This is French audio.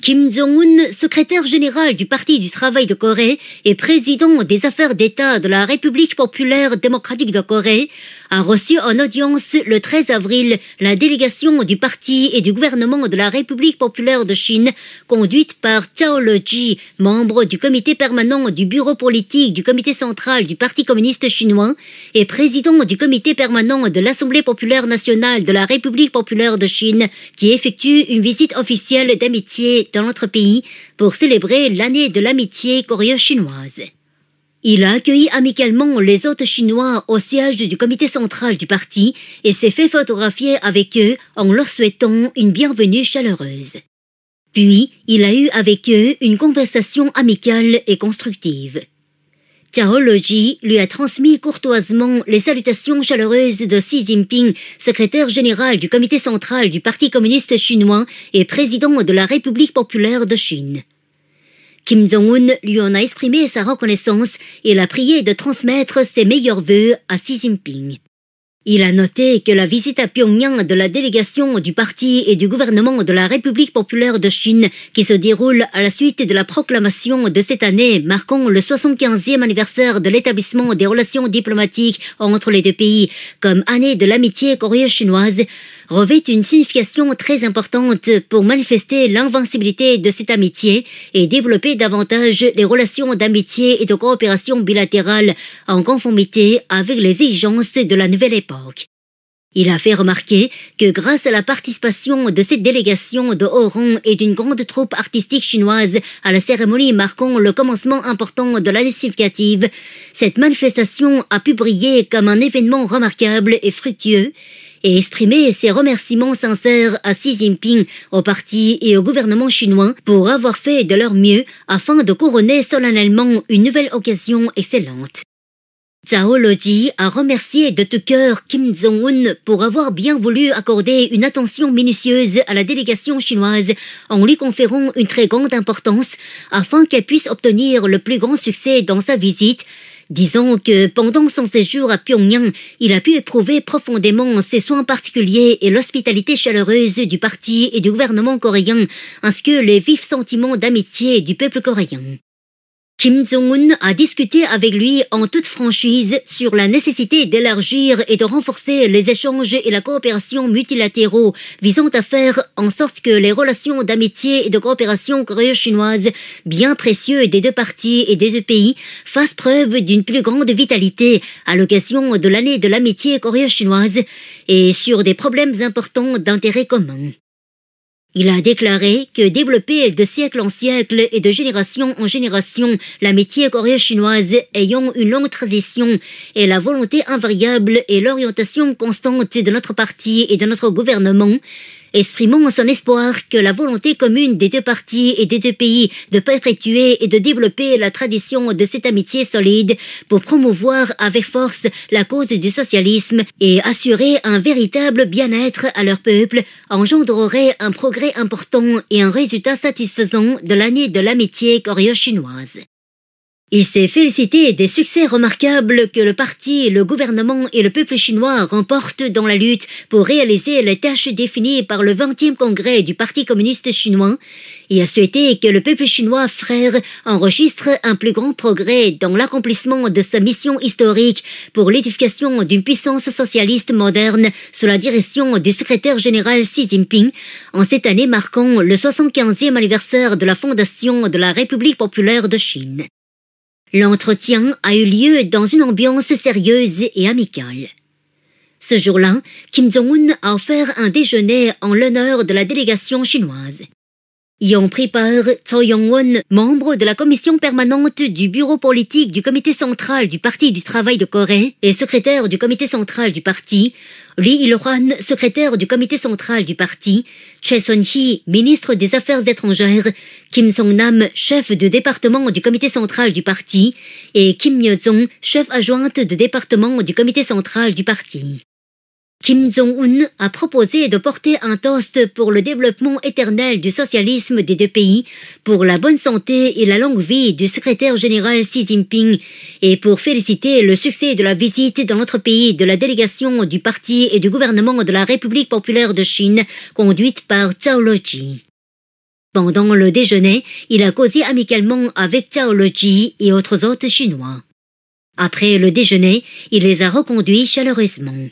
Kim Jong-un, secrétaire général du Parti du travail de Corée et président des affaires d'État de la République populaire démocratique de Corée, a reçu en audience le 13 avril la délégation du parti et du gouvernement de la République populaire de Chine, conduite par Zhao Leji, membre du comité permanent du bureau politique du comité central du Parti communiste chinois et président du comité permanent de l'Assemblée populaire nationale de la République populaire de Chine, qui effectue une visite officielle d'amitié dans notre pays pour célébrer l'année de l'amitié coréo-chinoise. Il a accueilli amicalement les hôtes chinois au siège du comité central du parti et s'est fait photographier avec eux en leur souhaitant une bienvenue chaleureuse. Puis, il a eu avec eux une conversation amicale et constructive. Loji lui a transmis courtoisement les salutations chaleureuses de Xi Jinping, secrétaire général du comité central du Parti communiste chinois et président de la République populaire de Chine. Kim Jong-un lui en a exprimé sa reconnaissance et l'a prié de transmettre ses meilleurs vœux à Xi Jinping. Il a noté que la visite à Pyongyang de la délégation du parti et du gouvernement de la République populaire de Chine, qui se déroule à la suite de la proclamation de cette année marquant le 75e anniversaire de l'établissement des relations diplomatiques entre les deux pays comme année de l'amitié coréo-chinoise, revêt une signification très importante pour manifester l'invincibilité de cette amitié et développer davantage les relations d'amitié et de coopération bilatérale en conformité avec les exigences de la nouvelle époque. Il a fait remarquer que grâce à la participation de cette délégation de haut rang et d'une grande troupe artistique chinoise à la cérémonie marquant le commencement important de l'année significative, cette manifestation a pu briller comme un événement remarquable et fructueux et exprimer ses remerciements sincères à Xi Jinping, au parti et au gouvernement chinois pour avoir fait de leur mieux afin de couronner solennellement une nouvelle occasion excellente. Zhao Loji a remercié de tout cœur Kim Jong-un pour avoir bien voulu accorder une attention minutieuse à la délégation chinoise en lui conférant une très grande importance afin qu'elle puisse obtenir le plus grand succès dans sa visite Disons que pendant son séjour à Pyongyang, il a pu éprouver profondément ses soins particuliers et l'hospitalité chaleureuse du parti et du gouvernement coréen, ainsi que les vifs sentiments d'amitié du peuple coréen. Kim Jong-un a discuté avec lui en toute franchise sur la nécessité d'élargir et de renforcer les échanges et la coopération multilatéraux visant à faire en sorte que les relations d'amitié et de coopération coréo-chinoise, bien précieuses des deux parties et des deux pays, fassent preuve d'une plus grande vitalité à l'occasion de l'année de l'amitié coréo-chinoise et sur des problèmes importants d'intérêt commun. Il a déclaré que développer de siècle en siècle et de génération en génération la métier coréen chinoise ayant une longue tradition et la volonté invariable et l'orientation constante de notre parti et de notre gouvernement, Exprimons son espoir que la volonté commune des deux parties et des deux pays de perpétuer et de développer la tradition de cette amitié solide pour promouvoir avec force la cause du socialisme et assurer un véritable bien-être à leur peuple engendrerait un progrès important et un résultat satisfaisant de l'année de l'amitié coréo-chinoise. Il s'est félicité des succès remarquables que le parti, le gouvernement et le peuple chinois remportent dans la lutte pour réaliser les tâches définies par le 20e congrès du Parti communiste chinois et a souhaité que le peuple chinois frère enregistre un plus grand progrès dans l'accomplissement de sa mission historique pour l'édification d'une puissance socialiste moderne sous la direction du secrétaire général Xi Jinping en cette année marquant le 75e anniversaire de la fondation de la République populaire de Chine. L'entretien a eu lieu dans une ambiance sérieuse et amicale. Ce jour-là, Kim Jong-un a offert un déjeuner en l'honneur de la délégation chinoise. Yon pris part Yong-won, membre de la commission permanente du bureau politique du comité central du Parti du travail de Corée et secrétaire du comité central du parti, Lee Il-hwan, secrétaire du comité central du parti, Choi Son-hee, ministre des Affaires étrangères, Kim Song-nam, chef de département du comité central du parti, et Kim Myo-jong, chef adjointe de département du comité central du parti. Kim Jong-un a proposé de porter un toast pour le développement éternel du socialisme des deux pays, pour la bonne santé et la longue vie du secrétaire général Xi Jinping, et pour féliciter le succès de la visite dans notre pays de la délégation du parti et du gouvernement de la République populaire de Chine, conduite par Zhao Leji. Pendant le déjeuner, il a causé amicalement avec Zhao Leji et autres hôtes chinois. Après le déjeuner, il les a reconduits chaleureusement.